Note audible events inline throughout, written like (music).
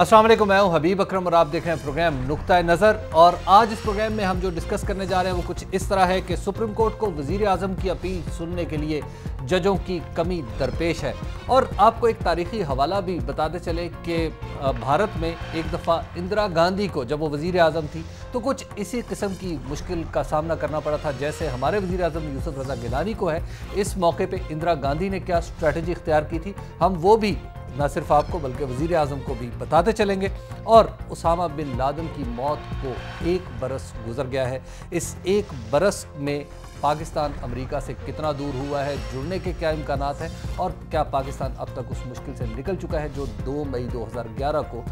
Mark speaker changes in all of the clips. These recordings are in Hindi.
Speaker 1: वालेकुम मैं हूं हबीब अकरम और आप देख रहे हैं प्रोग्राम नुक़ नज़र और आज इस प्रोग्राम में हम जो डिस्कस करने जा रहे हैं वो कुछ इस तरह है कि सुप्रीम कोर्ट को वजीर अजम की अपील सुनने के लिए जजों की कमी दरपेश है और आपको एक तारीखी हवाला भी बताते चले कि भारत में एक दफ़ा इंदिरा गांधी को जब वो वजीर अजम थी तो कुछ इसी किस्म की मुश्किल का सामना करना पड़ा था जैसे हमारे वजी अजम यूसुफ रजा गिलानी को है इस मौके पर इंदिरा गांधी ने क्या स्ट्रैटी इख्तियार की थी हम वो भी न सिर्फ आपको बल्कि वज़ी अजम को भी बताते चलेंगे और उसामा बिन लादन की मौत को एक बरस गुजर गया है इस एक बरस में पाकिस्तान अमेरिका से कितना दूर हुआ है जुड़ने के क्या इम्कान हैं और क्या पाकिस्तान अब तक उस मुश्किल से निकल चुका है जो 2 मई 2011 को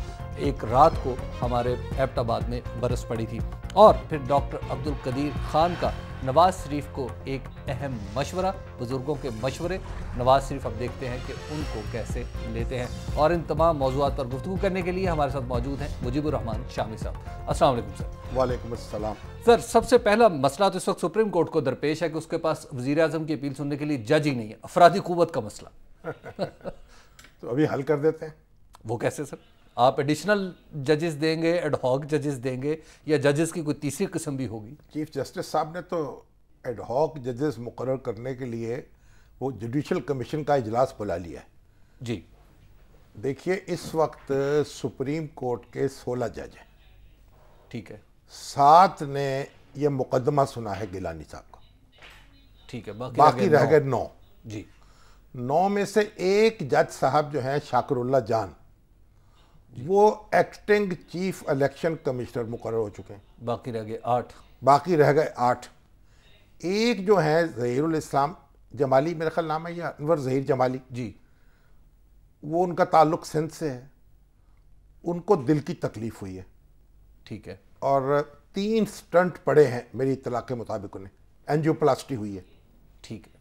Speaker 1: एक रात को हमारे एबटाबाद में बरस पड़ी थी और फिर डॉक्टर अब्दुल कदीर खान का नवाज शरीफ को एक अहम मशवरा बुज़ुर्गों के मशवरे नवाज शरीफ अब देखते हैं कि उनको कैसे लेते हैं और इन तमाम मौजूद पर गुफ्तु करने के लिए हमारे साथ मौजूद हैं मुजीबुररहमान शामी साहब अस्सलाम वालेकुम सर वालेकुम अस्सलाम सर सबसे पहला मसला तो इस वक्त सुप्रीम कोर्ट को दरपेश है कि उसके पास वजी अजम की अपील सुनने के लिए जज ही नहीं है अफराधी कुत का मसला
Speaker 2: (laughs) तो अभी हल कर देते हैं
Speaker 1: वो कैसे सर आप एडिशनल जजेस देंगे
Speaker 2: एडहॉक जजेस देंगे या जजेस की कोई तीसरी किस्म भी होगी चीफ जस्टिस साहब ने तो एडहॉक जजेस मुकर करने के लिए वो जुडिशल कमीशन का इजलास बुला लिया है जी देखिए इस वक्त सुप्रीम कोर्ट के सोलह जज हैं ठीक है सात ने ये मुकदमा सुना है गिलानी साहब का
Speaker 1: ठीक है बाकी, बाकी रह गए नौ
Speaker 2: जी नौ में से एक जज साहब जो हैं शाकरुल्ला जान वो एक्टिंग चीफ इलेक्शन कमिश्नर मुकर हो चुके हैं बाकी रह गए आठ बाकी रह गए आठ एक जो है जहीरुल इस्लाम जमाली मेरा ख्याल नाम है या अनवर जहीर जमाली जी वो उनका ताल्लुक सिंध से है उनको दिल की तकलीफ हुई है ठीक है और तीन स्टंट पड़े हैं मेरी इतला के मुताबिक उन्हें एनजियोप्लास्टी हुई है ठीक है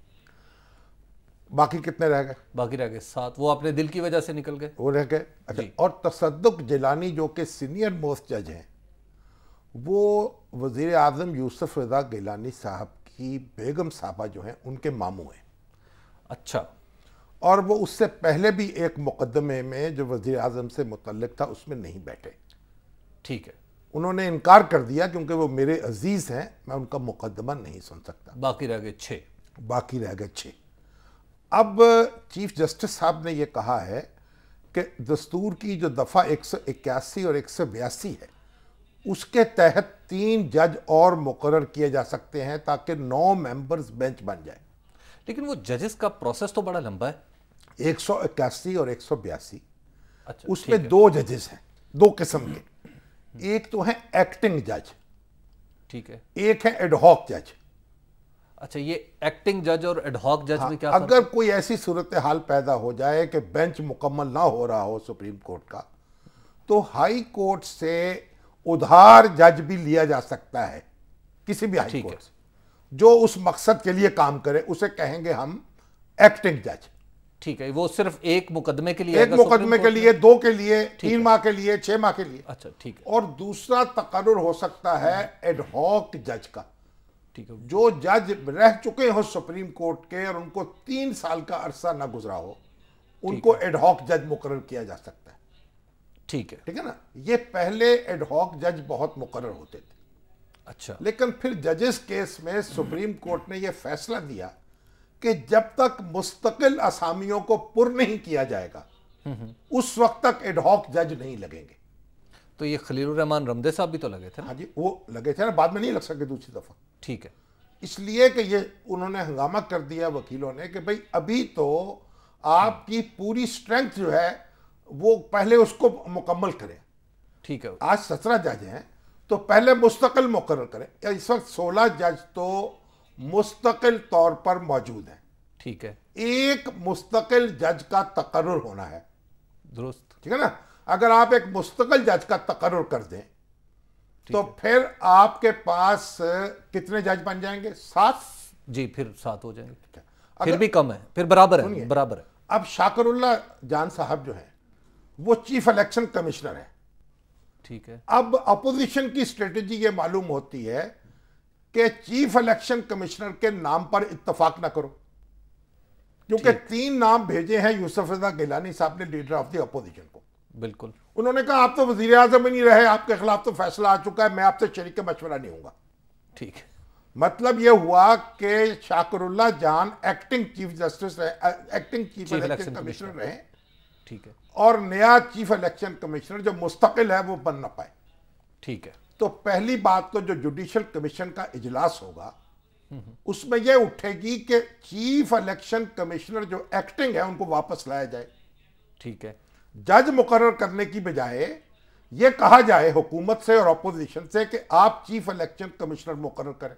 Speaker 2: बाकी कितने रह गए
Speaker 1: बाकी रह गए सात वो अपने दिल की वजह से निकल गए
Speaker 2: वो रह गए अच्छा और तसदुक जिलानी जो कि सीनियर मोस्ट जज हैं वो वज़ी आजम यूसुफ रजा गिलानी साहब की बेगम साहबा जो हैं उनके मामू हैं अच्छा और वो उससे पहले भी एक मुकदमे में जो वज़ी अजम से मुतलक था उसमें नहीं बैठे ठीक है उन्होंने इनकार कर दिया क्योंकि वो मेरे अजीज़ हैं मैं उनका मुकदमा नहीं सुन सकता
Speaker 1: बाकी रह गए छे
Speaker 2: बाकी रह गए छः अब चीफ जस्टिस साहब ने यह कहा है कि दस्तूर की जो दफ़ा एक सौ इक्यासी और एक सौ बयासी है उसके तहत तीन जज और मुकर किए जा सकते हैं ताकि नौ मेंबर्स बेंच बन जाए लेकिन वो जजेस का प्रोसेस तो बड़ा लंबा है एक सौ इक्यासी और एक सौ बयासी अच्छा, उसमें दो जजेस हैं दो किस्म के हम्म। एक तो है एक्टिंग जज ठीक है एक है एडहॉक जज
Speaker 1: अच्छा ये एक्टिंग जज और एडहॉक जज हाँ, में क्या अगर
Speaker 2: कोई ऐसी सूरत हाल पैदा हो जाए कि बेंच मुकम्मल ना हो रहा हो सुप्रीम कोर्ट का तो हाई कोर्ट से उधार जज भी लिया जा सकता है किसी भी हाई कोर्ट से जो उस मकसद के लिए काम करे उसे कहेंगे हम एक्टिंग जज ठीक है वो
Speaker 1: सिर्फ एक मुकदमे के लिए एक मुकदमे के लिए
Speaker 2: दो के लिए तीन माह के लिए छह माह के लिए अच्छा ठीक है और दूसरा तकर हो सकता है एडहॉक जज का ठीक है जो जज रह चुके हो सुप्रीम कोर्ट के और उनको तीन साल का अरसा ना गुजरा हो उनको एडहॉक जज मुकर किया जा सकता है ठीक है ठीक है ना ये पहले एडहॉक जज बहुत मुकर होते थे अच्छा लेकिन फिर जजेस केस में सुप्रीम कोर्ट ने यह फैसला दिया कि जब तक मुस्तकिल असामियों को पुर नहीं किया जाएगा हम्म, हम्म। उस वक्त तक एडहॉक जज नहीं लगेंगे तो ये रहमान रमदे साहब भी तो लगे थे ना हाँ जी वो लगे थे ना बाद में नहीं लग सके दूसरी दफ़ा ठीक है इसलिए कि ये उन्होंने हंगामा कर दिया वकीलों ने कि भाई अभी तो आपकी पूरी स्ट्रेंथ जो है वो पहले उसको मुकम्मल करें ठीक है आज सत्रह जज हैं तो पहले मुस्तकिल मुकर करें इस वक्त सोलह जज तो मुस्तकिल तौर पर मौजूद हैं ठीक है एक मुस्तकिल जज का तकर्र होना है दुरुस्त ठीक है ना अगर आप एक मुस्तकिल जज का तकर्र कर दें तो फिर आपके पास कितने जज बन जाएंगे सात
Speaker 1: जी फिर सात हो जाएंगे फिर भी कम है
Speaker 2: फिर बराबर है बराबर है अब शाकरुल्ला जान साहब जो है वो चीफ इलेक्शन कमिश्नर है ठीक है अब अपोजिशन की स्ट्रेटेजी ये मालूम होती है कि चीफ इलेक्शन कमिश्नर के नाम पर इत्तफाक ना करो क्योंकि तीन नाम भेजे हैं यूसुफ रजा गिलानी साहब ने लीडर ऑफ द अपोजिशन को बिल्कुल उन्होंने कहा आप तो वजीर आजम ही नहीं रहे आपके खिलाफ तो फैसला आ चुका है मैं आपसे शरीक मशवरा नहीं हूँ ठीक मतलब यह हुआ कि Shakirullah Jan acting chief justice रहे एक्टिंग चीफ इलेक्शन कमिश्नर रहे ठीक है और नया चीफ इलेक्शन कमिश्नर जो मुस्तकिल है वो बन ना पाए ठीक है तो पहली बात तो जो जुडिशल कमीशन का इजलास होगा हम्म, हम्म। उसमें यह उठेगी कि चीफ इलेक्शन कमिश्नर जो एक्टिंग है उनको वापस लाया जाए ठीक है जज मुकर करने की बजाय यह कहा जाए हुकूमत से और अपोजिशन से कि आप चीफ इलेक्शन कमिश्नर मुकर करें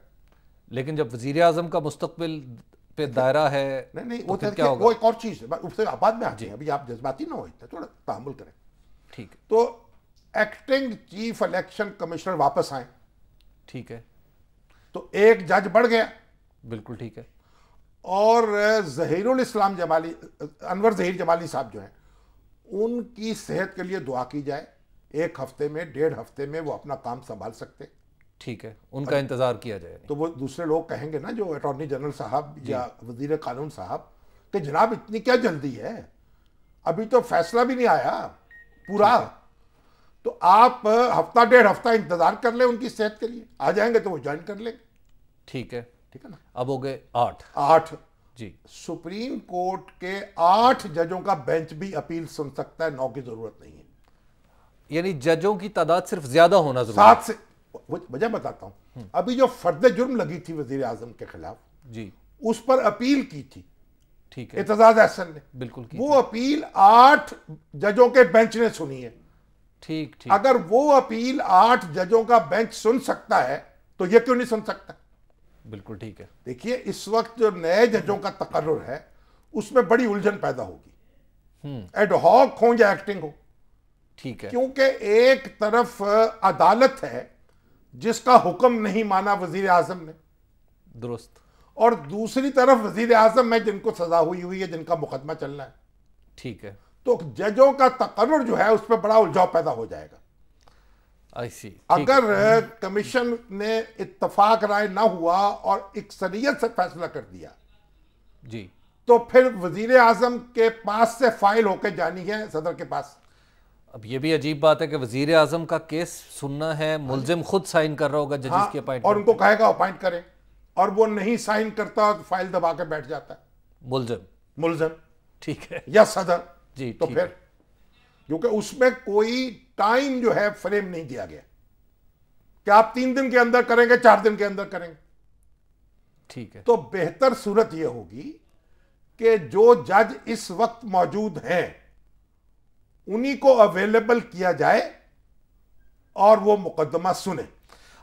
Speaker 2: लेकिन जब वजीर आजम का मुस्तबिल पे दायरा है नहीं नहीं तो वो क्या होगा? वो एक और चीज़ है उससे बाद में आते हैं अभी आप जज्बाती ना हो तो थोड़ा तहमुल करें ठीक तो एक्टिंग चीफ इलेक्शन कमिश्नर वापस आए ठीक है तो एक जज बढ़ गया बिल्कुल ठीक है और जहीरुल इस्लाम जमाली अनवर जहीर जमाली साहब जो हैं उनकी सेहत के लिए दुआ की जाए एक हफ्ते में डेढ़ हफ्ते में वो अपना काम संभाल सकते
Speaker 1: ठीक है उनका इंतजार किया जाए
Speaker 2: तो वो दूसरे लोग कहेंगे ना जो अटॉर्नी जनरल साहब या वजीर कानून साहब कि जनाब इतनी क्या जल्दी है अभी तो फैसला भी नहीं आया पूरा तो आप हफ्ता डेढ़ हफ्ता इंतजार कर ले उनकी सेहत के लिए आ जाएंगे तो वो ज्वाइन कर लेंगे
Speaker 1: ठीक है ठीक है ना
Speaker 2: अब हो गए आठ आठ जी सुप्रीम कोर्ट के आठ जजों का बेंच भी अपील सुन सकता है नौ की जरूरत नहीं है यानी जजों की तादाद सिर्फ ज्यादा होना जरूरी सात से वजह बताता हूं अभी जो फर्द जुर्म लगी थी वजीर आजम के खिलाफ जी उस पर अपील की थी
Speaker 1: ठीक है एतजाज अहसन ने बिल्कुल की वो
Speaker 2: अपील आठ जजों के बेंच ने सुनी है ठीक ठीक अगर वो अपील आठ जजों का बेंच सुन सकता है तो ये क्यों नहीं सुन सकता बिल्कुल ठीक है देखिए इस वक्त जो नए जजों का तकर्र है उसमें बड़ी उलझन पैदा
Speaker 1: होगी
Speaker 2: एडहॉक हो या एक्टिंग हो ठीक है क्योंकि एक तरफ अदालत है जिसका हुक्म नहीं माना वजीर आजम ने दुरुस्त और दूसरी तरफ वजीर आजम है जिनको सजा हुई हुई है जिनका मुकदमा चलना है ठीक है तो जजों का तकर्र जो है उस पर बड़ा उलझाव पैदा हो जाएगा
Speaker 1: अगर
Speaker 2: कमीशन ने इतफाक राय ना हुआ और इकसरियत से फैसला कर दिया जी तो फिर वजीर आजम के पास से फाइल होकर जानी है सदर के पास
Speaker 1: अब ये भी अजीब बात है कि वजीर आजम का केस सुनना है हाँ मुलजिम खुद साइन कर रहा होगा जजेस हाँ, की अपॉइंट और उनको कहेगा अपॉइंट
Speaker 2: करें और वो नहीं साइन करता तो फाइल दबा के बैठ जाता है मुलजिम मुलजिम ठीक है या सदर जी तो फिर क्योंकि उसमें कोई टाइम जो है फ्रेम नहीं दिया गया कि आप तीन दिन के अंदर करेंगे चार दिन के अंदर करेंगे ठीक है तो बेहतर सूरत यह होगी कि जो जज इस वक्त मौजूद हैं उन्हीं को अवेलेबल किया जाए और वो मुकदमा सुने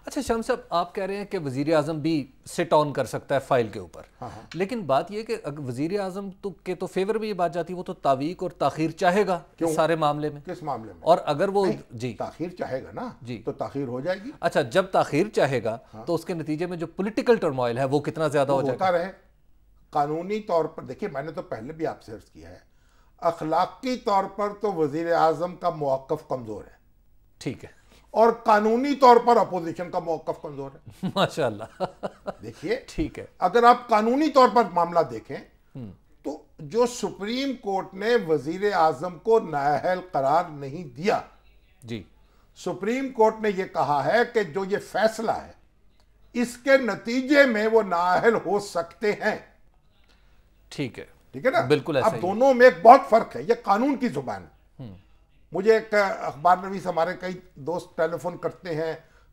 Speaker 1: अच्छा शाम साहब आप कह रहे हैं कि वजीर अजम भी सिट ऑन कर सकता है फाइल के ऊपर हाँ हाँ। लेकिन बात यह कि वजीर अजम तो के तो फेवर में ये बात जाती है वो तो तावीक और ताखिर चाहेगा क्यों? सारे मामले में किस मामले में और अगर वो जी ताखिर चाहेगा ना जी तो ताखिर हो जाएगी अच्छा जब ताखिर चाहेगा हाँ। तो उसके नतीजे में जो पोलिटिकल टर्मोइल है वो कितना ज्यादा हो जाएगा
Speaker 2: रहे कानूनी तौर पर देखिए मैंने तो पहले भी आपसे अर्ज किया है अखलाकी तौर पर तो वजीर अजम का मौकफ कमज़ोर है ठीक है और कानूनी तौर पर अपोजिशन का मौकफ कमजोर है (laughs) माशाल्लाह देखिए ठीक है अगर आप कानूनी तौर पर मामला देखें हम्म। तो जो सुप्रीम कोर्ट ने वजीर आजम को नाहल करार नहीं दिया जी सुप्रीम कोर्ट ने यह कहा है कि जो ये फैसला है इसके नतीजे में वो नाहल हो सकते हैं ठीक है ठीक है ना बिल्कुल अब दोनों में एक बहुत फर्क है यह कानून की जुबान है मुझे एक अखबार नवीस हमारे कई दोस्त टेलीफोन करते हैं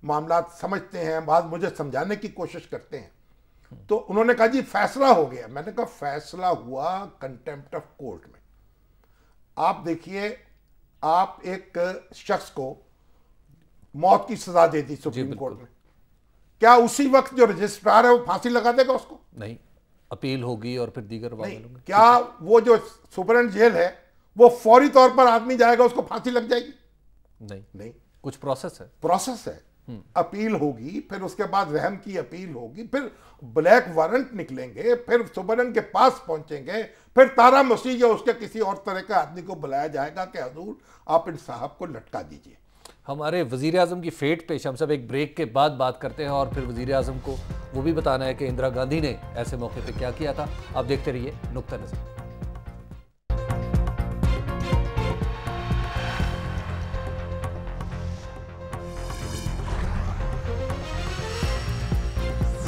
Speaker 2: मामला समझते हैं बाद मुझे समझाने की कोशिश करते हैं तो उन्होंने कहा जी फैसला हो गया मैंने कहा फैसला हुआ कंटेम्प्ट ऑफ कोर्ट में आप देखिए आप एक शख्स को मौत की सजा दे दी सुप्रीम कोर्ट में क्या उसी वक्त जो रजिस्ट्रार है वो फांसी लगा देगा उसको
Speaker 1: नहीं अपील होगी और फिर दीगर नहीं,
Speaker 2: क्या वो जो सुपरन जेल है वो फौरी तौर पर आदमी जाएगा उसको फांसी लग जाएगी नहीं नहीं कुछ प्रोसेस है प्रोसेस है हम्म। अपील होगी फिर उसके बाद रहम की अपील होगी फिर ब्लैक वारंट निकलेंगे फिर सुबरन के पास पहुंचेंगे फिर तारा मसीह या उसके किसी और तरह का आदमी को बुलाया जाएगा कि हजूर आप इन साहब को लटका दीजिए
Speaker 1: हमारे वजीर आजम की फेट पेश हम सब एक ब्रेक के बाद बात करते हैं और फिर वजीर आजम को वो भी बताना है कि इंदिरा गांधी ने ऐसे मौके पर क्या किया था आप देखते रहिए नुकता नजर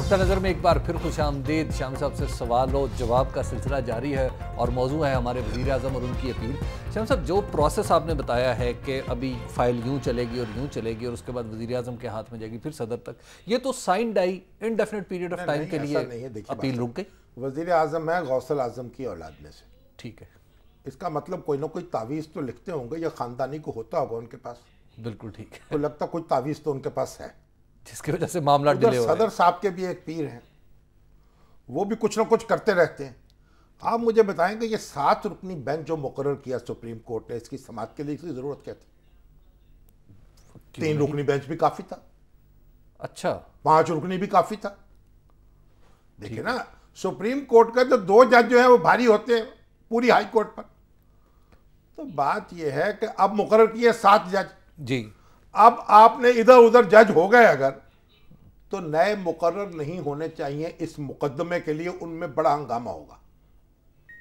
Speaker 1: नुकता नज़र में एक बार फिर खुश आमदेद शाम साहब से सवाल और जवाब का सिलसिला जारी है और मौजू है हमारे वजीर अजम और उनकी अपील शाम साहब जो प्रोसेस आपने बताया है कि अभी फाइल यूँ चलेगी और यूँ चलेगी और उसके बाद वजीर अजम के हाथ में जाएगी फिर सदर तक ये तो sine die indefinite period of time के लिए अपील रुक
Speaker 2: गई वजीर अजम है गौसल आजम की औलाद में से ठीक है इसका मतलब कोई ना कोई तावीज़ तो लिखते होंगे या ख़ानदानी को होता होगा उनके पास बिल्कुल ठीक है तो लगता कोई तावीज़ तो उनके पास है
Speaker 1: जिसकी वजह से मामला डिले हो सदर
Speaker 2: साहब के भी एक पीर हैं वो भी कुछ ना कुछ करते रहते हैं आप मुझे बताएंगे ये सात रुकनी बेंच जो मुकर किया सुप्रीम कोर्ट ने इसकी समाज के लिए इसकी ज़रूरत क्या थी तीन रुकनी बेंच भी काफ़ी था अच्छा पांच रुकनी भी काफ़ी था देखिए ना सुप्रीम कोर्ट का तो दो जज जो है वो भारी होते हैं पूरी हाई कोर्ट पर तो बात ये है कि अब मुकर किए सात जज जी अब आपने इधर उधर जज हो गए अगर तो नए मुकर नहीं होने चाहिए इस मुकदमे के लिए उनमें बड़ा हंगामा होगा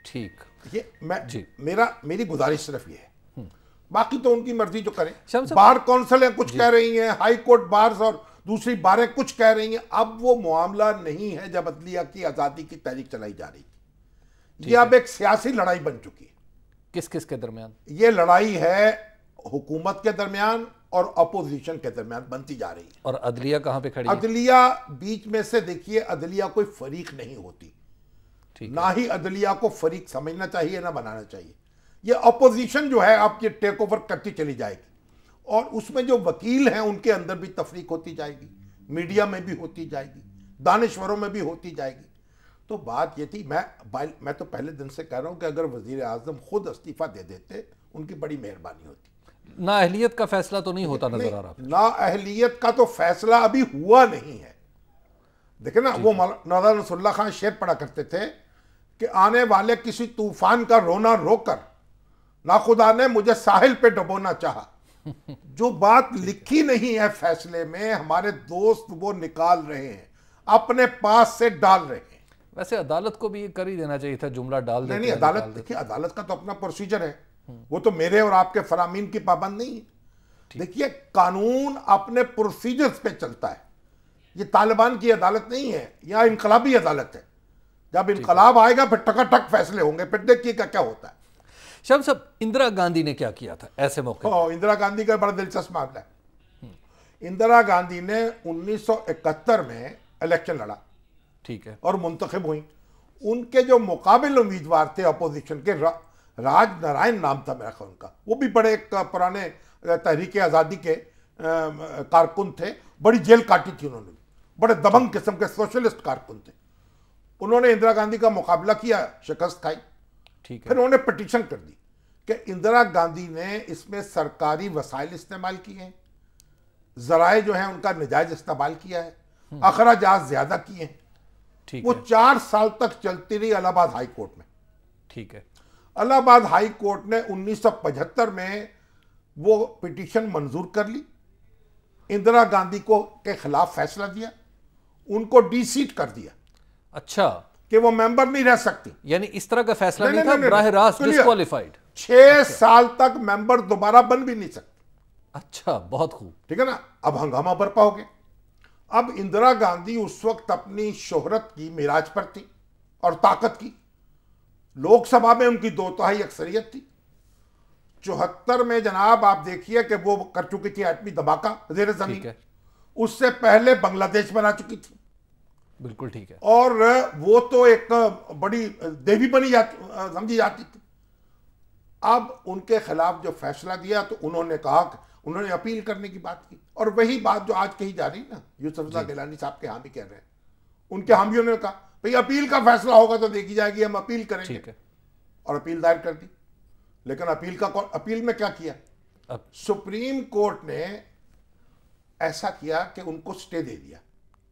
Speaker 2: ठीक ये मैं जी मेरा मेरी गुजारिश सिर्फ ये है हम्म। बाकी तो उनकी मर्जी जो करें बार कौंसिल कुछ कह रही हैं हाई कोर्ट बार्स और दूसरी बारें कुछ कह रही हैं अब वो मामला नहीं है जब अदलिया की आज़ादी की तहरीक चलाई जा रही ये अब एक सियासी लड़ाई बन चुकी है किस किस के दरमियान ये लड़ाई है हुकूमत के दरमियान और अपोजिशन के दरमियान बनती जा रही है
Speaker 1: और अदलिया कहां पे खड़ी
Speaker 2: अदलिया बीच में से देखिए अदलिया कोई फरीक नहीं होती ना ही अदलिया को फरीक समझना चाहिए ना बनाना चाहिए यह अपोजिशन जो है आपकी टेक ओवर करती चली जाएगी और उसमें जो वकील हैं उनके अंदर भी तफरीक होती जाएगी मीडिया में भी होती जाएगी दानश्वरों में भी होती जाएगी तो बात ये थी मैं मैं तो पहले दिन से कह रहा हूँ कि अगर वजीर अजम खुद इस्तीफ़ा दे देते उनकी बड़ी मेहरबानी होती
Speaker 1: ना अहलियत का फैसला तो नहीं होता नजर आ रहा
Speaker 2: ना अहलियत का तो फैसला अभी हुआ नहीं है देखे ना वो नवाजा रसुल्ला खान शेर पढ़ा करते थे कि आने वाले किसी तूफान का रोना रोकर ना खुदा ने मुझे साहिल पे डबोना चाहा (laughs) जो बात लिखी नहीं है फैसले में हमारे दोस्त वो निकाल रहे हैं अपने पास से डाल रहे हैं
Speaker 1: वैसे अदालत को भी ये कर ही देना चाहिए था जुमला डाल नहीं, नहीं अदालत देखिए
Speaker 2: अदालत का तो अपना प्रोसीजर है वो तो मेरे और आपके फरामीन की पाबंद नहीं है देखिए कानून अपने प्रोसीजर्स पे चलता है ये तालिबान की अदालत नहीं है या इनकलाबी अदालत है जब इनकलाब आएगा फिर टका टक फैसले होंगे फिर देखिए क्या क्या होता है शब साहब इंदिरा गांधी ने क्या किया था ऐसे मौके ओ, इंदिरा गांधी का बड़ा दिलचस्प मामला है इंदिरा गांधी ने 1971 में इलेक्शन लड़ा ठीक है और मुंतखब हुई उनके जो मुकाबिल उम्मीदवार थे अपोजिशन के राज नारायण नाम था मेरा ख्याल उनका वो भी बड़े पुराने तहरीक आज़ादी के कारकुन थे बड़ी जेल काटी थी उन्होंने बड़े दबंग किस्म के सोशलिस्ट कारकुन थे उन्होंने इंदिरा गांधी का मुकाबला किया शिकस्त खाई ठीक है फिर उन्होंने पटिशन कर दी कि इंदिरा गांधी ने इसमें सरकारी वसाइल इस्तेमाल किए हैं जराए जो हैं उनका नजायज इस्तेमाल किया है हम्म। अखराज ज्यादा किए हैं वो है। चार साल तक चलती रही इलाहाबाद हाई कोर्ट में ठीक है अलाहाबाद हाई कोर्ट ने 1975 में वो पिटिशन मंजूर कर ली इंदिरा गांधी को के खिलाफ फैसला दिया उनको डी सीट कर दिया अच्छा कि वो मेंबर नहीं रह सकती यानी इस तरह का फैसला नहीं, नहीं, नहीं नहीं, नहीं, नहीं, नहीं छह अच्छा। साल तक मेंबर दोबारा बन भी नहीं सकते अच्छा बहुत खूब ठीक है ना अब हंगामा बरपा हो गया अब इंदिरा गांधी उस वक्त अपनी शोहरत की मिराज पर थी और ताकत की लोकसभा में उनकी दो तहाई अक्सरियत थी चौहत्तर में जनाब आप देखिए कि वो कर चुकी थी आठवीं धमाका जेर जमीन उससे पहले बांग्लादेश बना चुकी थी बिल्कुल ठीक है और वो तो एक बड़ी देवी बनी जाती समझी जाती थी अब उनके खिलाफ जो फैसला दिया तो उन्होंने कहा उन्होंने अपील करने की बात की और वही बात जो आज कही जा रही ना यूसफा गिलानी साहब के हामी कह रहे हैं उनके हामियों ने कहा भाई अपील का फैसला होगा तो देखी जाएगी हम अपील करेंगे ठीक है और अपील दायर कर दी लेकिन अपील का अपील में क्या किया अप... सुप्रीम कोर्ट ने ऐसा किया कि उनको स्टे दे दिया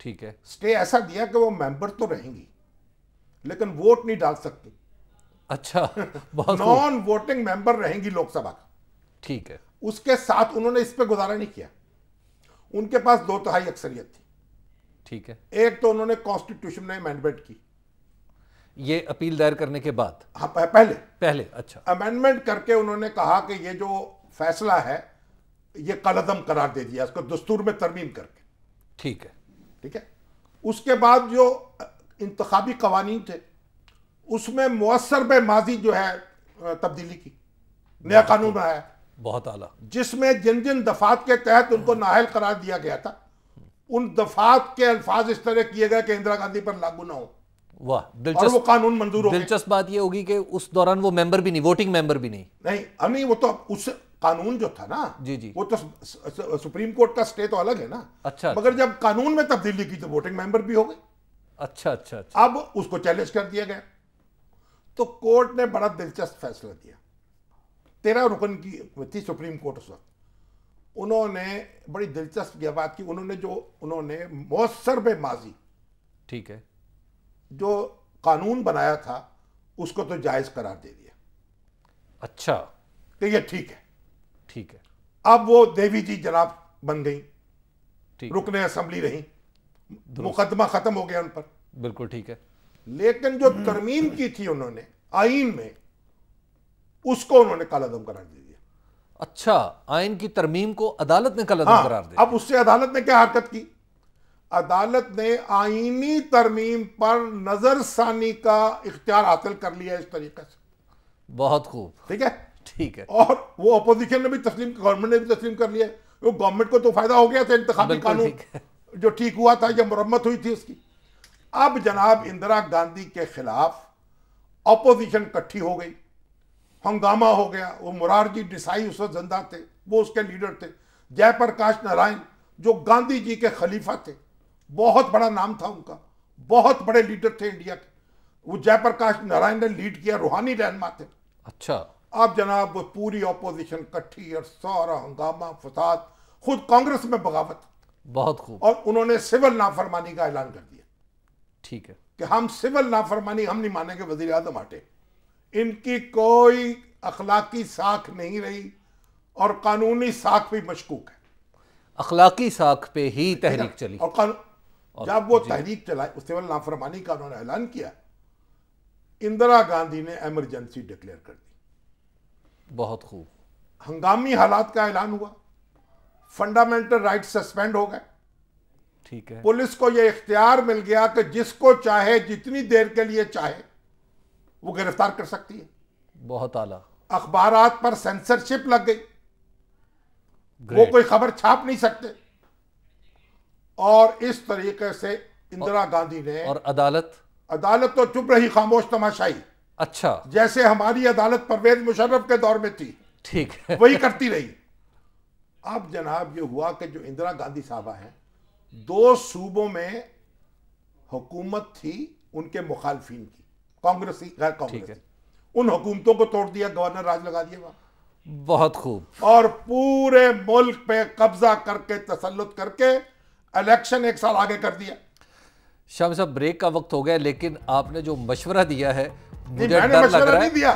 Speaker 2: ठीक है स्टे ऐसा दिया कि वो मेंबर तो रहेंगी लेकिन वोट नहीं डाल सकती
Speaker 1: अच्छा नॉन
Speaker 2: वोटिंग मेंबर रहेंगी लोकसभा का ठीक है उसके साथ उन्होंने इस पर गुजारा नहीं किया उनके पास दो तिहाई अक्सरियत थी ठीक है एक तो उन्होंने कॉन्स्टिट्यूशन में अमेंडमेंट की
Speaker 1: ये अपील दायर
Speaker 2: करने के बाद हाँ पहले पहले अच्छा अमेंडमेंट करके उन्होंने कहा कि ये जो फैसला है ये कलदम करार दे दिया इसको दस्तूर में तरमीम करके ठीक है ठीक है उसके बाद जो इंतबी कवानी थे उसमें मवसर में माजी जो है तब्दीली की नया कानून आया बहुत आला जिसमें जिन जिन दफात के तहत उनको नाहल करार दिया गया था उन दफात के अल्फाज इस तरह किए गए कि इंदिरा गांधी पर लागू ना हो
Speaker 1: वाह दिलचस्प कानून मंजूर हो दिलचस्प बात यह होगी कि उस दौरान वो मेंबर भी नहीं वोटिंग मेंबर भी नहीं
Speaker 2: नहीं नहीं वो तो उस कानून जो था ना जी जी वो तो सुप्रीम कोर्ट का स्टे तो अलग है ना अच्छा, अच्छा। मगर जब कानून में तब्दीली की तो वोटिंग मेंबर भी हो गए
Speaker 1: अच्छा अच्छा अच्छा
Speaker 2: अब उसको चैलेंज कर दिया गया तो कोर्ट ने बड़ा दिलचस्प फैसला दिया तेरह रुकन की थी सुप्रीम कोर्ट उस वक्त उन्होंने बड़ी दिलचस्प यह बात की उन्होंने जो उन्होंने मौसर में माजी ठीक है जो कानून बनाया था उसको तो जायज करार दे दिया अच्छा तो ये ठीक है ठीक है अब वो देवी जी जनाब बन गई रुकने असम्बली रही मुकदमा खत्म हो गया उन पर बिल्कुल ठीक है लेकिन जो हम्म। तरमीम की थी उन्होंने आईन में उसको उन्होंने कालादम करार दिया अच्छा आयन की तरमीम को अदालत ने कल हाँ, करार दिया अब उससे अदालत ने क्या हरकत की अदालत ने आईनी तरमीम पर नजरसानी का इख्तियार हासिल कर लिया इस तरीके से बहुत खूब ठीक है ठीक है और वो अपोजिशन ने भी तस्लीम गवर्नमेंट ने भी तस्लीम कर लिया वो गवर्नमेंट को तो फायदा हो गया था इंतजामी कानून जो ठीक हुआ था या मरम्मत हुई थी उसकी अब जनाब इंदिरा गांधी के खिलाफ अपोजिशन इकट्ठी हो गई हंगामा हो गया वो मुरारजी डिसाई उस वक्त जिंदा थे वो उसके लीडर थे जयप्रकाश नारायण जो गांधी जी के खलीफा थे बहुत बड़ा नाम था उनका बहुत बड़े लीडर थे इंडिया के वो जयप्रकाश नारायण ने लीड किया रूहानी रहनमा थे अच्छा अब जनाब पूरी ऑपोजिशन कट्ठी और सारा हंगामा फसाद खुद कांग्रेस में बगावत
Speaker 1: बहुत खूब और
Speaker 2: उन्होंने सिविल नाफरमानी का ऐलान कर दिया ठीक है कि हम सिविल नाफरमानी हम नहीं मानेंगे वजीर आजम हटे इनकी कोई अखलाकी साख नहीं रही और कानूनी साख भी मशकूक है अखलाकी साख पे ही
Speaker 1: तहरीक चली और
Speaker 2: और जब वो तहरीक चलाई उससे वाले नाफरमानी का उन्होंने ऐलान किया इंदिरा गांधी ने एमरजेंसी डिक्लेयर कर दी बहुत खूब हंगामी हालात का ऐलान हुआ फंडामेंटल राइट सस्पेंड हो गए ठीक है पुलिस को यह इख्तियार मिल गया कि जिसको चाहे जितनी देर के लिए चाहे वो गिरफ्तार कर सकती है बहुत आला अखबार पर सेंसरशिप लग गई वो कोई खबर छाप नहीं सकते और इस तरीके से इंदिरा गांधी ने और अदालत अदालत तो चुप रही खामोश तमाशाई अच्छा जैसे हमारी अदालत परवेज मुशर्रफ के दौर में थी ठीक है वही करती रही अब जनाब ये हुआ कि जो इंदिरा गांधी साहबा हैं दो सूबों में हुकूमत थी उनके मुखालफी की कांग्रेसी गैर कांग्रेसी उन हुकूमतों को तोड़ दिया गवर्नर राज लगा दिया वहां
Speaker 1: बहुत खूब
Speaker 2: और पूरे मुल्क पे कब्जा करके तसलुत करके इलेक्शन एक साल आगे कर दिया
Speaker 1: शाम साहब ब्रेक का वक्त हो गया लेकिन आपने जो मशवरा दिया है मुझे मैंने डर लग रहा नहीं दिया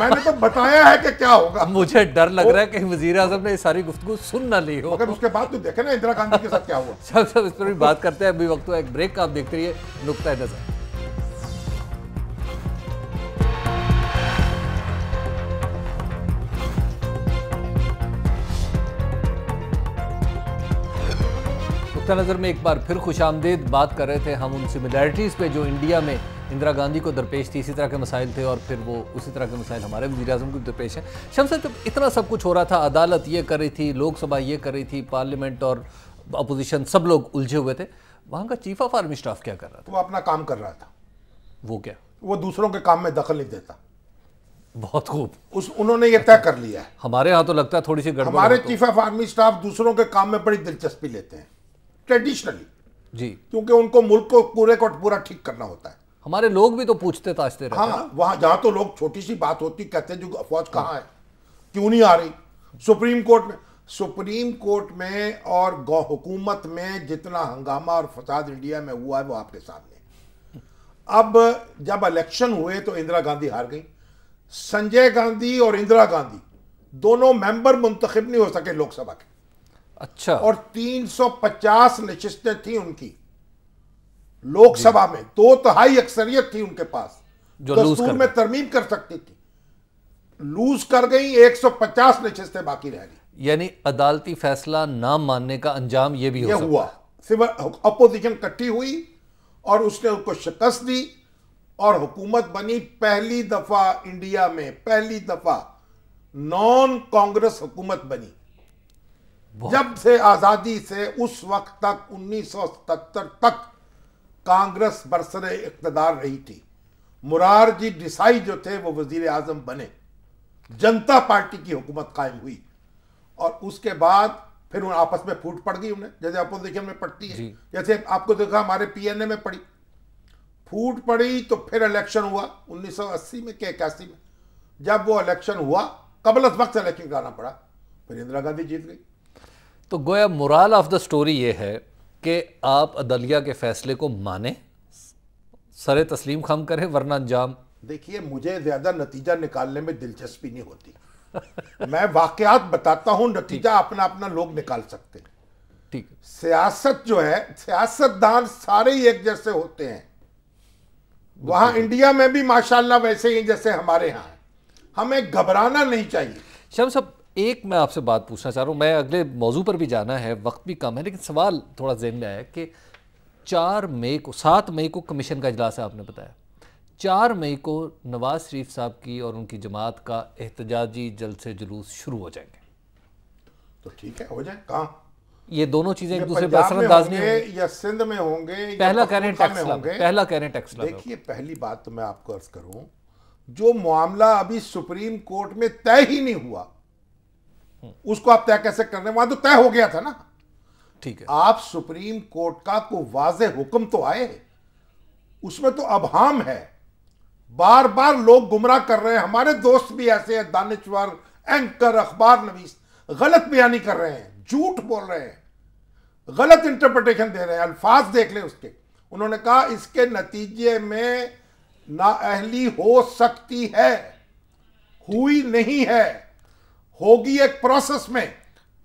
Speaker 1: मैंने तो बताया है कि क्या होगा (laughs) मुझे डर लग रहा है कि वजीर आजम ने सारी गुफ्तु सुन ना ली हो अगर उसके बाद तो देखे ना इंदिरा गांधी के साथ क्या हुआ (laughs) शाम साहब इस पर भी बात करते हैं अभी वक्त है एक ब्रेक का आप देखते रहिए नुकता है नजर नुकता नज़र में एक बार फिर खुश आमदेद बात कर रहे थे हम उन सिमिलैरिटीज़ पे जो इंडिया में इंदिरा गांधी को दरपेश थी इसी तरह के मसाइल थे और फिर वो उसी तरह के मसाइल हमारे वजी अजम को दरपेश हैं शमसर जब इतना सब कुछ हो रहा था अदालत ये कर रही थी लोकसभा ये कर रही थी पार्लियामेंट और अपोजिशन सब लोग उलझे हुए थे वहाँ का चीफ ऑफ आर्मी स्टाफ क्या कर रहा
Speaker 2: था वो अपना काम कर रहा था वो क्या वो दूसरों के काम में दखल नहीं देता बहुत खूब उस उन्होंने ये तय कर लिया है
Speaker 1: हमारे यहाँ तो लगता है थोड़ी सी गड़बड़ हमारे तो। चीफ
Speaker 2: ऑफ आर्मी स्टाफ दूसरों के काम में बड़ी दिलचस्पी लेते हैं ट्रेडिशनली जी क्योंकि उनको मुल्क को पूरे को पूरा ठीक करना होता है हमारे लोग भी तो पूछते ताजते रहते हाँ वहां जहां तो लोग छोटी सी बात होती कहते जो फौज कहाँ हाँ। है क्यों नहीं आ रही सुप्रीम कोर्ट में सुप्रीम कोर्ट में और हुकूमत में जितना हंगामा और फसाद इंडिया में हुआ है वो आपके सामने अब जब इलेक्शन हुए तो इंदिरा गांधी हार गई संजय गांधी और इंदिरा गांधी दोनों मेंबर मुंतखब नहीं हो सके लोकसभा के अच्छा और 350 नशिस्तें थी उनकी लोकसभा में दो तहाई अक्सरियत थी उनके पास जो दस्तूर में तरमीम कर सकती थी लूज कर गई 150 नशिस्तें बाकी रह
Speaker 1: गई यानी अदालती फैसला ना मानने का अंजाम ये भी ये हो हुआ
Speaker 2: सिर्फ अपोजिशन इकट्ठी हुई और उसने उनको शिकस्त दी और हुकूमत बनी पहली दफा इंडिया में पहली दफा नॉन कांग्रेस हुकूमत बनी जब से आज़ादी से उस वक्त तक 1977 तक कांग्रेस बरसर इकतदार रही थी मुरारजी डिसाई जो थे वो वजीर आजम बने जनता पार्टी की हुकूमत कायम हुई और उसके बाद फिर उन आपस में फूट पड़ गई उन्हें जैसे अपोजिशन में पड़ती है जैसे आपको देखा हमारे पीएनए में पड़ी फूट पड़ी तो फिर इलेक्शन हुआ 1980 में के इक्यासी में जब वो इलेक्शन हुआ कबलस वक्त इलेक्शन कराना पड़ा फिर इंदिरा गांधी जीत गई
Speaker 1: तो गोया मुराल ऑफ द स्टोरी ये है कि आप अदलिया के फैसले को माने सर तस्लीम खम करें वरना अंजाम
Speaker 2: देखिए मुझे ज़्यादा नतीजा निकालने में दिलचस्पी नहीं होती (laughs) मैं वाकयात बताता हूं नतीजा अपना अपना लोग निकाल सकते हैं ठीक सियासत जो है सियासतदान सारे ही एक जैसे होते हैं वहां इंडिया में भी माशाल्लाह वैसे ही जैसे हमारे यहां हमें घबराना नहीं चाहिए
Speaker 1: शम साहब एक मैं आपसे बात पूछना चाह रहा हूँ मैं अगले मौजू पर भी जाना है वक्त भी कम है लेकिन सवाल थोड़ा जहन में आया कि चार मई को सात मई को कमीशन का इजलास है आपने बताया चार मई को नवाज शरीफ साहब की और उनकी जमात का एहतजाजी जलसे जुलूस शुरू हो जाएंगे
Speaker 2: तो ठीक है हो जाए कहाँ
Speaker 1: ये दोनों चीजें एक दूसरे पर
Speaker 2: या सिंध में होंगे पहला कह रहे हैं टैक्स होंगे पहला कह रहे हैं टैक्स देखिए पहली बात तो मैं आपको अर्ज करूं जो मामला अभी सुप्रीम कोर्ट में तय ही नहीं हुआ उसको आप तय कैसे कर रहे हैं वहां तो तय हो गया था ना ठीक है आप सुप्रीम कोर्ट का को वाज हुक्म तो आए उसमें तो अभाम है बार बार लोग गुमराह कर रहे हैं हमारे दोस्त भी ऐसे हैं दानिश्वर एंकर अखबार नवीस गलत बयानी कर रहे हैं झूठ बोल रहे हैं गलत इंटरप्रिटेशन दे रहे हैं अल्फाज देख ले उसके उन्होंने कहा इसके नतीजे में अहली हो सकती है हुई नहीं है होगी एक प्रोसेस में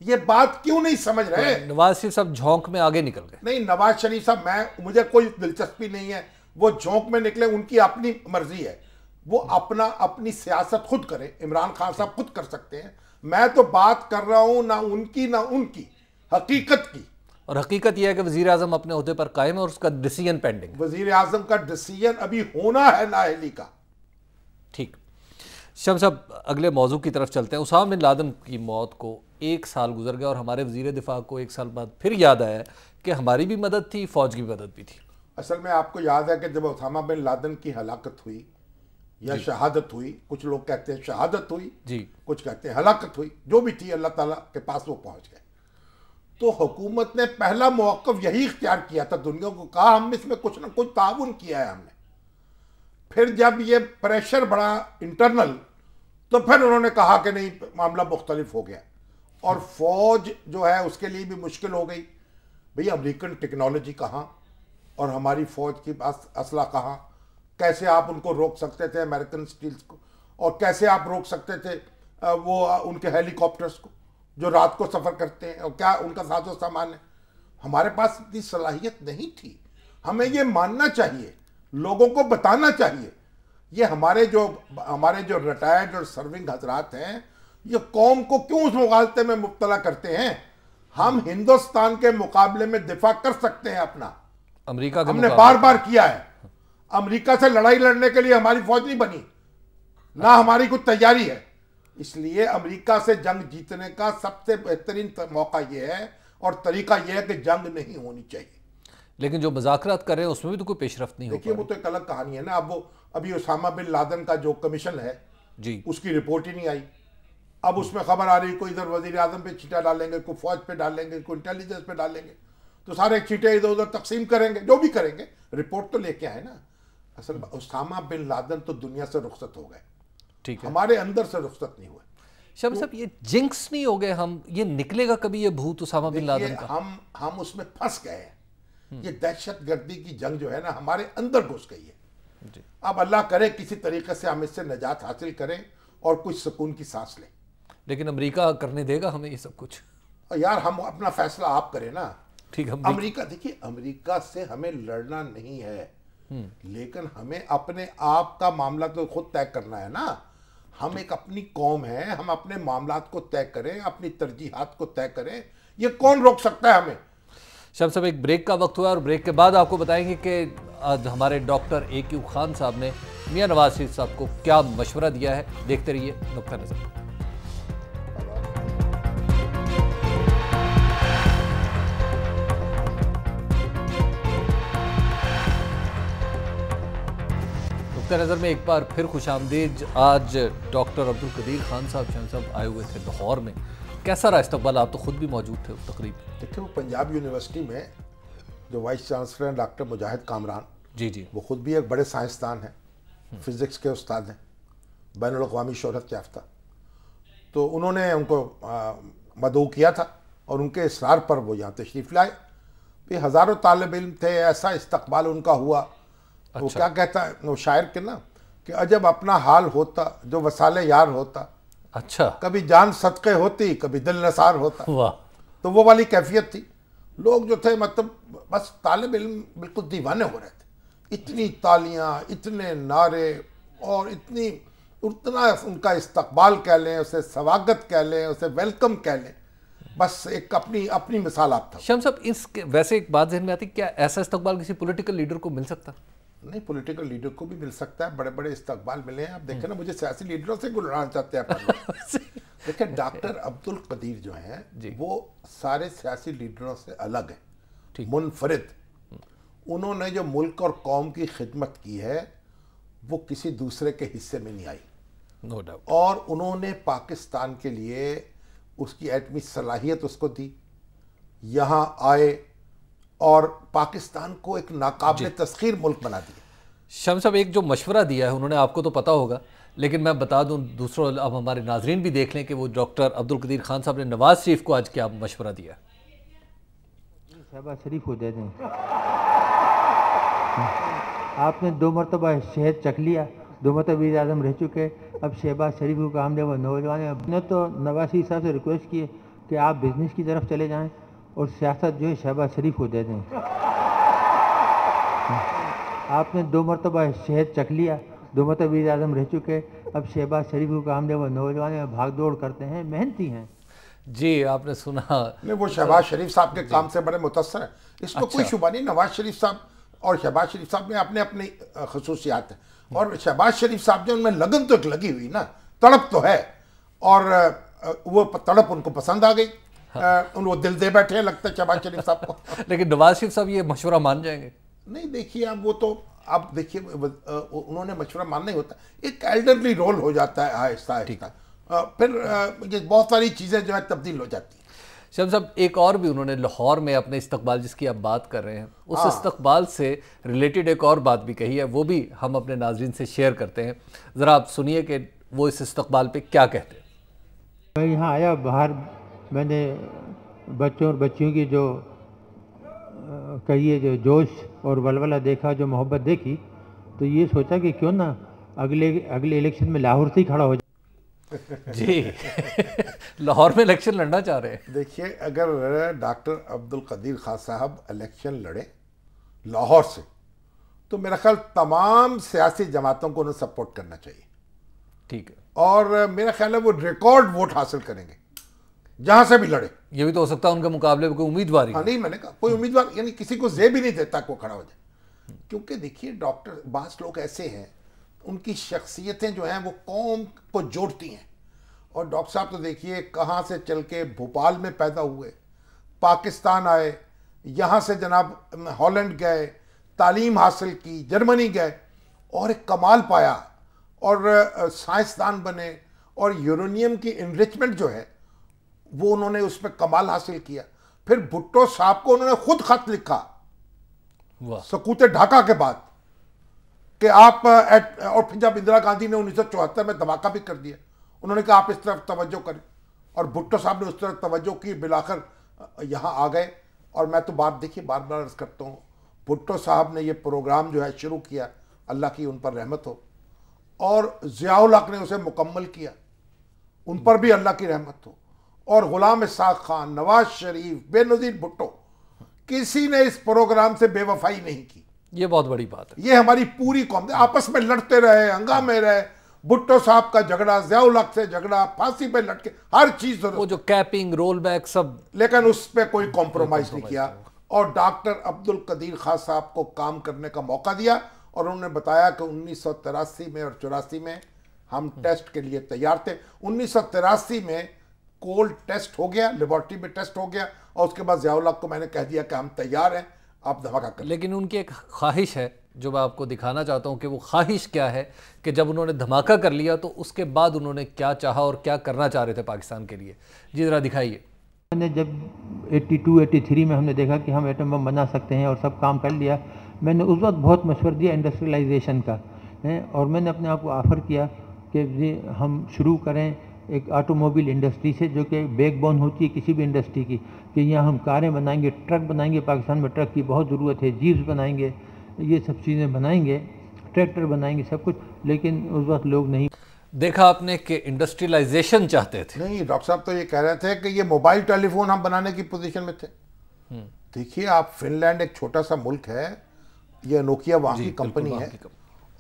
Speaker 2: ये बात क्यों नहीं समझ रहे तो नवाज शरीफ साहब झोंक में आगे निकल गए नहीं नवाज शरीफ साहब मैं मुझे कोई दिलचस्पी नहीं है वो झोंक में निकले उनकी अपनी मर्जी है वो अपना अपनी सियासत खुद करें इमरान खान साहब खुद कर सकते हैं मैं तो बात कर रहा हूं ना उनकी ना उनकी हकीकत की और हकीकत यह है कि वजीर आजम अपने अहदे पर कायम है और उसका डिसीजन पेंडिंग वजीर आजम का डिसीजन अभी होना है नाहली का
Speaker 1: ठीक शम साहब अगले मौजू की तरफ चलते हैं उसाम बिन लादन की मौत को एक साल गुजर गया और हमारे वजीर दिफा को एक साल बाद फिर याद आया कि हमारी भी मदद थी फ़ौज की मदद भी थी
Speaker 2: असल में आपको याद है कि जब उसामा बिन लादन की हलाकत हुई या शहादत हुई कुछ लोग कहते हैं शहादत हुई जी कुछ कहते हैं हलाकत हुई जो भी थी अल्लाह ताला के पास वो पहुंच गए तो हुकूमत ने पहला मौक़ यही इख्तियार किया था दुनिया को कहा हम इसमें कुछ ना कुछ ताउन किया है हमने फिर जब ये प्रेशर बढ़ा इंटरनल तो फिर उन्होंने कहा कि नहीं मामला मुख्तलिफ हो गया और फौज जो है उसके लिए भी मुश्किल हो गई भैया अमरीकन टेक्नोलॉजी कहाँ और हमारी फौज की असला कहाँ कैसे आप उनको रोक सकते थे अमेरिकन स्टील्स को और कैसे आप रोक सकते थे वो उनके हेलीकॉप्टर्स को जो रात को सफ़र करते हैं और क्या उनका साजो सामान है हमारे पास इतनी सलाहियत नहीं थी हमें ये मानना चाहिए लोगों को बताना चाहिए ये हमारे जो हमारे जो रिटायर्ड और सर्विंग हजरात हैं ये कौम को क्यों उस मुगालते में मुबतला करते हैं हम हिंदुस्तान के मुकाबले में दिफा कर सकते हैं अपना
Speaker 1: अमरीका हमने बार
Speaker 2: बार किया है अमरीका से लड़ाई लड़ने के लिए हमारी फौज नहीं बनी ना हमारी कुछ तैयारी है इसलिए अमेरिका से जंग जीतने का सबसे बेहतरीन मौका यह है और तरीका यह है कि जंग नहीं होनी चाहिए
Speaker 1: लेकिन जो मुजाकरात कर रहे हैं उसमें भी तो कोई पेशरफ नहीं देखिए
Speaker 2: वो तो एक अलग कहानी है ना अब वो अभी उसामा बिन लादन का जो कमीशन है जी उसकी रिपोर्ट ही नहीं आई अब उसमें खबर आ रही कोई इधर वजीर आजम पे छीटा डालेंगे कोई फौज पे डालेंगे कोई इंटेलिजेंस पे डालेंगे तो सारे छीटे इधर उधर तकसीम करेंगे जो भी करेंगे रिपोर्ट तो लेके आए ना असल उसामा बिन लादन तो दुनिया से रुख्सत हो गए ठीक है हमारे अंदर से रुख्सत नहीं हुए शब साहब ये जिंक्स नहीं हो गए हम ये निकलेगा कभी ये भूत उसामा बिन लादन का हम हम उसमें फंस गए हैं हम्म। ये दहशत गर्दी की जंग जो है ना हमारे अंदर घुस गई है अब अल्लाह करे किसी तरीके से हम इससे नजात हासिल करें और कुछ सुकून की सांस लें
Speaker 1: लेकिन अमेरिका करने देगा हमें ये सब कुछ
Speaker 2: यार हम अपना फैसला आप करें ना
Speaker 1: ठीक है अमेरिका
Speaker 2: देखिए अमेरिका से हमें लड़ना नहीं है हम्म। लेकिन हमें अपने आप का मामला तो खुद तय करना है ना हम एक अपनी कौम है हम अपने मामला को तय करें अपनी तरजीहत को तय करें ये कौन रोक सकता है हमें
Speaker 1: शब सब एक ब्रेक का वक्त हुआ और ब्रेक के बाद आपको बताएंगे कि आज हमारे डॉक्टर ए क्यू खान साहब ने मियाँ नवाज शरीफ साहब को क्या मशवरा दिया है देखते रहिए नुकता नजर नज़र में एक बार फिर खुश आमदीद आज डॉक्टर अब्दुल कदीर खान साहब शाह
Speaker 2: साहब आए हुए थे लाहौर में कैसा रहा इस्तबाल आप तो खुद भी मौजूद थे तकरीब देखिए वो पंजाब यूनिवर्सिटी में जो वाइस चांसलर हैं डॉक्टर मुजाहिद कामरान जी जी वो खुद भी एक बड़े साइंसदान हैं फिज़िक्स के उस्ताद हैं बैन अवी शहरत याफ्ता तो उन्होंने उनको मदऊ किया था और उनके इसरार पर वो यहाँ तशरीफ़ लाए भी तो हज़ारों तालब इम थे ऐसा इस्तबाल उनका हुआ अच्छा। वो क्या कहता है वो शायर के ना कि अजब अपना हाल होता जो वसाले यार होता अच्छा कभी जान सदके होती कभी दिल नसार होता वाह तो वो वाली कैफियत थी लोग जो थे मतलब बस तालब इल्म बिल्कुल दीवाने हो रहे थे इतनी तालियां इतने नारे और इतनी उतना उनका इस्तकबाल कह लें उसे स्वागत कह लें उसे वेलकम कह लें बस एक अपनी अपनी मिसाल आप था शम साहब इस वैसे एक बात जहन में आती क्या ऐसा इस्तकबाल किसी पॉलिटिकल लीडर को मिल सकता
Speaker 1: नहीं पॉलिटिकल
Speaker 2: लीडर को भी मिल सकता है बड़े बड़े इस्तकबाल मिले हैं आप देखें ना हम्म। मुझे सियासी लीडरों से गुड़ाना चाहते हैं (laughs) देखिए डॉक्टर अब्दुल कदीर जो हैं वो सारे सियासी लीडरों से अलग हैं मुनफरद हम्म। उन्होंने जो मुल्क और कौम की खिदमत की है वो किसी दूसरे के हिस्से में नहीं आई नो डाउट और उन्होंने पाकिस्तान के लिए उसकी एटमी सलाहियत उसको दी यहाँ आए और पाकिस्तान को एक नाकाबिल तस्खीर मुल्क बना दिया शम
Speaker 1: साहब एक जो मशवरा दिया है उन्होंने आपको तो पता होगा लेकिन मैं बता दूं दूसरों अब हमारे नाजरीन भी देख लें कि वो डॉक्टर अब्दुल कदीर खान साहब ने नवाज शरीफ को आज क्या मशवरा दिया
Speaker 3: शहबाज शरीफ को दे दें आपने दो मरतबा शहद चख लिया दो मरतब वीर आजम रह चुके अब शहबाज शरीफ को काम दे वो नौजवान ने तो नवाज शरीफ साहब से रिक्वेस्ट किए कि आप बिजनेस की तरफ चले जाएँ और सियासत जो है शहबाज शरीफ को दे दें आपने दो मरतबा शहद चख लिया दो मरतब वीर आजम रह चुके अब शहबाज शरीफ को काम वो नौजवान हैं भाग दौड़ करते हैं मेहनती हैं जी आपने सुना नहीं वो शहबाज शरीफ
Speaker 2: साहब के काम से बड़े मुतासर हैं इसको अच्छा। कोई शुबा नहीं नवाज शरीफ साहब और शहबाज शरीफ साहब में अपने अपने खसूसियात हैं और शहबाज शरीफ साहब जो उनमें लगन तो एक लगी हुई ना तड़प तो है और वो तड़प उनको पसंद आ गई हाँ। वो दिल दे बैठे लगता है शहबाज शरीफ साहब को लेकिन नवाज शरीफ साहब ये मशवरा मान जाएंगे नहीं देखिए आप वो तो आप देखिए उन्होंने मशवरा मानना ही होता एक एल्डरली रोल हो जाता है आहिस्ता आहिस्ता फिर ये बहुत सारी चीज़ें जो है तब्दील हो जाती हैं
Speaker 1: शम साहब एक और भी उन्होंने लाहौर में अपने इस्तकबाल जिसकी आप बात कर रहे हैं उस हाँ। इस्तकबाल से रिलेटेड एक और बात भी कही है वो भी हम अपने नाजरन से शेयर करते हैं ज़रा आप सुनिए कि वो इस इस्तकबाल पे क्या कहते हैं
Speaker 3: मैं यहाँ आया बाहर मैंने बच्चों और बच्चियों की जो कहिए जो जोश और वलवला देखा जो मोहब्बत देखी तो ये सोचा कि क्यों ना अगले अगले इलेक्शन में लाहौर से ही खड़ा हो जाए जी
Speaker 2: (laughs) लाहौर में इलेक्शन लड़ना चाह रहे हैं देखिए अगर डॉक्टर अब्दुल कदीर खान साहब इलेक्शन लड़े लाहौर से तो मेरा ख्याल तमाम सियासी जमातों को उन्हें सपोर्ट करना चाहिए ठीक है और मेरा ख्याल है वो रिकॉर्ड वोट हासिल करेंगे जहां से भी लड़े ये भी तो हो सकता है उनके मुकाबले में कोई उम्मीदवार हाँ नहीं मैंने कहा कोई उम्मीदवार यानी किसी को जे भी नहीं देता को खड़ा हो जाए क्योंकि देखिए डॉक्टर बास लोग ऐसे हैं उनकी शख्सियतें जो हैं वो कौम को जोड़ती हैं और डॉक्टर साहब तो देखिए कहाँ से चल के भोपाल में पैदा हुए पाकिस्तान आए यहाँ से जनाब हॉलैंड गए तालीम हासिल की जर्मनी गए और एक कमाल पाया और साइंसदान बने और यूरेनियम की इनरिचमेंट जो है वो उन्होंने उसमें कमाल हासिल किया फिर भुट्टो साहब को उन्होंने खुद खत लिखा सकूते ढाका के बाद कि आप एट, और फिर जब इंदिरा गांधी ने उन्नीस में धमाका भी कर दिया उन्होंने कहा आप इस तरफ तवज्जो करें और भुट्टो साहब ने उस तरफ तवज्जो की बिलाकर यहाँ आ गए और मैं तो बात देखिए बार बार अर्ज करता हूँ भुट्टो साहब ने ये प्रोग्राम जो है शुरू किया अल्लाह की उन पर रहमत हो और ज़ियाउल हक ने उसे मुकम्मल किया उन पर भी अल्लाह की रहमत हो और गुलाम इसाक खान नवाज शरीफ बेनज़ीर भुट्टो किसी ने इस प्रोग्राम से बेवफाई नहीं की
Speaker 1: ये बहुत बड़ी बात
Speaker 2: है ये हमारी पूरी कौम आपस में लड़ते रहे हंगामे रहे भुट्टो साहब का झगड़ा जयाउल हक से झगड़ा फांसी पे लटके हर चीज वो जो कैपिंग रोल बैक सब लेकिन उस पर कोई कॉम्प्रोमाइज नहीं किया और डॉक्टर अब्दुल कदीर खान साहब को काम करने का मौका दिया और उन्होंने बताया कि उन्नीस में और चौरासी में हम हम्म। टेस्ट के लिए तैयार थे उन्नीस में कोल्ड टेस्ट हो गया लेबॉर्ट्री में टेस्ट हो गया और उसके बाद जयाउल्ला को मैंने कह दिया कि हम तैयार हैं आप धमाका कर लेकिन उनकी एक
Speaker 1: ख्वाहिश है जो मैं आपको दिखाना चाहता हूँ कि वो ख्वाहिश क्या है कि जब उन्होंने धमाका कर लिया तो उसके बाद उन्होंने क्या चाहा और क्या करना चाह रहे थे पाकिस्तान के लिए जी ज़रा दिखाइए
Speaker 3: मैंने जब 82, 83 में हमने देखा कि हम एटम बम बना सकते हैं और सब काम कर लिया मैंने उस वक्त बहुत मशवर दिया इंडस्ट्रियलाइजेशन का है और मैंने अपने आप को आफ़र किया कि हम शुरू करें एक ऑटोमोबाइल इंडस्ट्री से जो कि बैकबोन होती है किसी भी इंडस्ट्री की कि यहाँ हम कारें बनाएंगे ट्रक बनाएंगे पाकिस्तान में ट्रक की बहुत ज़रूरत है जीप्स बनाएंगे ये सब चीज़ें बनाएंगे ट्रैक्टर बनाएंगे सब कुछ लेकिन उस वक्त लोग नहीं
Speaker 2: देखा आपने कि इंडस्ट्रियलाइजेशन चाहते थे नहीं डॉक्टर साहब तो ये कह रहे थे कि ये मोबाइल टेलीफोन हम बनाने की पोजिशन में थे हम्म। देखिए आप फिनलैंड एक छोटा सा मुल्क है ये नोकिया वहाँ की कंपनी है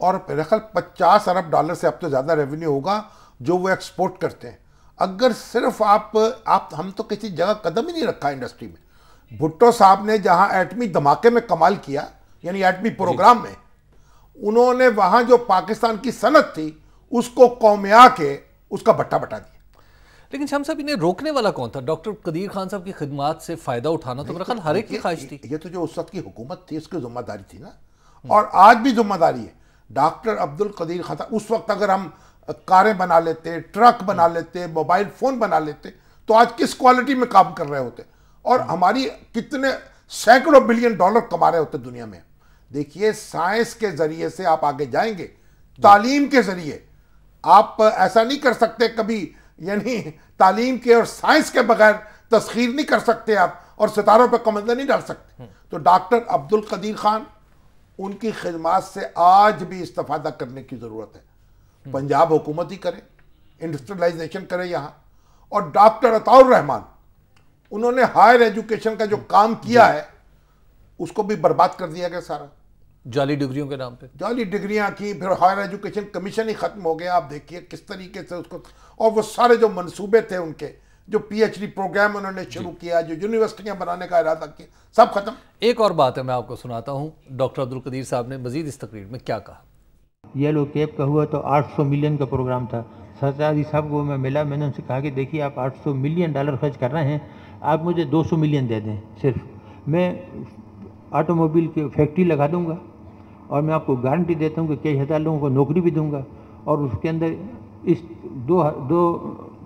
Speaker 2: और मेरे ख्याल पचास अरब डॉलर से अब तो ज़्यादा रेवेन्यू होगा जो वो एक्सपोर्ट करते हैं अगर सिर्फ आप आप हम तो किसी जगह कदम ही नहीं रखा इंडस्ट्री में भुट्टो साहब ने जहां एटमी धमाके में कमाल किया यानी एटमी प्रोग्राम में उन्होंने वहां जो पाकिस्तान की सनत थी उसको कौमिया के उसका भट्टा बटा दिया
Speaker 1: लेकिन शाम साहब इन्हें रोकने वाला कौन था डॉक्टर कदीर खान साहब की खिदमत से फ़ायदा उठाना तो मेरा हर एक की ख्वाहिश थी
Speaker 2: ये तो जो उस वक्त की हुकूमत थी उसकी जिम्मेदारी थी ना और आज भी जिम्मेदारी है डॉक्टर अब्दुल कदीर खान साहब उस वक्त अगर हम कारें बना लेते ट्रक बना हम्म। लेते मोबाइल फ़ोन बना लेते तो आज किस क्वालिटी में काम कर रहे होते और हम्म। हमारी कितने सैकड़ों बिलियन डॉलर कमा रहे होते दुनिया में देखिए साइंस के ज़रिए से आप आगे जाएंगे हम्म। तालीम के ज़रिए आप ऐसा नहीं कर सकते कभी यानी तालीम के और साइंस के बगैर तस्खीर नहीं कर सकते आप और सितारों पर कमंदर नहीं डाल सकते तो डॉक्टर अब्दुल कदीर खान उनकी खिदमात से आज भी इस्तफादा करने की ज़रूरत है हम्म। पंजाब हुकूमत ही करे इंडस्ट्रियलाइजेशन करे यहाँ और डॉक्टर अताउर रहमान उन्होंने हायर एजुकेशन का जो हम्म। काम किया है उसको भी बर्बाद कर दिया गया सारा
Speaker 1: जाली डिग्रियों के नाम पे जाली
Speaker 2: डिग्रियां की फिर हायर एजुकेशन कमीशन ही खत्म हो गया आप देखिए किस तरीके से उसको और वो सारे जो मंसूबे थे उनके जो पीएचडी प्रोग्राम उन्होंने शुरू किया जो यूनिवर्सिटियां बनाने का इरादा किया सब खत्म
Speaker 1: एक और बात है मैं आपको सुनाता हूँ डॉक्टर अब्दुल कदीर साहब ने मजीद इस तकरीर में क्या कहा
Speaker 3: येलो कैप का हुआ तो 800 मिलियन का प्रोग्राम था सरताज साहब को मैं मिला मैंने उनसे कहा कि देखिए आप 800 मिलियन डॉलर खर्च कर रहे हैं आप मुझे 200 मिलियन दे दें सिर्फ मैं ऑटोमोबाइल की फैक्ट्री लगा दूंगा और मैं आपको गारंटी देता हूँ कि कई हज़ार लोगों को नौकरी भी दूंगा और उसके अंदर इस दो दो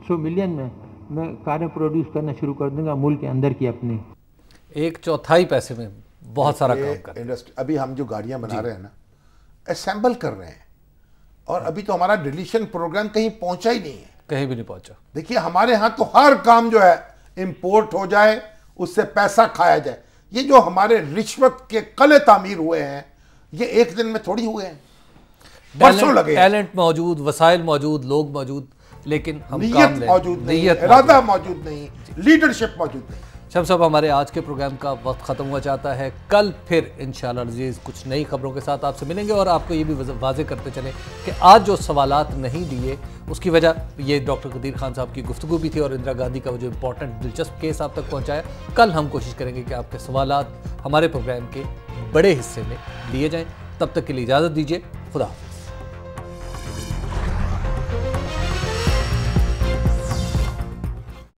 Speaker 3: सौ मिलियन में मैं कारें प्रोड्यूस करना शुरू कर दूँगा मुल्क के अंदर की अपनी
Speaker 1: एक चौथाई
Speaker 2: पैसे में बहुत सारा काम इंडस्ट्री अभी हम जो गाड़ियाँ बना रहे हैं ना
Speaker 3: असेंबल कर
Speaker 2: रहे हैं और हाँ। अभी तो हमारा डिलीशन प्रोग्राम कहीं पहुंचा ही नहीं है
Speaker 1: कहीं भी नहीं पहुंचा
Speaker 2: देखिए हमारे यहाँ तो हर काम जो है इम्पोर्ट हो जाए उससे पैसा खाया जाए ये जो हमारे रिश्वत के कले तामीर हुए हैं ये एक दिन में थोड़ी हुए हैं बरसों लगे
Speaker 1: टैलेंट मौजूद वसाइल मौजूद लोग मौजूद लेकिन हम नियत मौजूद नहीं इरादा मौजूद नहीं लीडरशिप मौजूद नहीं शम साहब हमारे आज के प्रोग्राम का वक्त ख़त्म हुआ जाता है कल फिर इन शजीज़ कुछ नई खबरों के साथ आपसे मिलेंगे और आपको ये भी वाजे करते चलें कि आज जो सवालत नहीं दिए उसकी वजह ये डॉक्टर कदीर खान साहब की गुफ्तु भी थी और इंदिरा गांधी का वो जो इम्पोर्टेंट दिलचस्प केस आप तक पहुँचाया कल हम कोशिश करेंगे कि आपके सवाल हमारे प्रोग्राम के बड़े हिस्से में लिए जाएँ तब तक के लिए इजाज़त दीजिए खुदा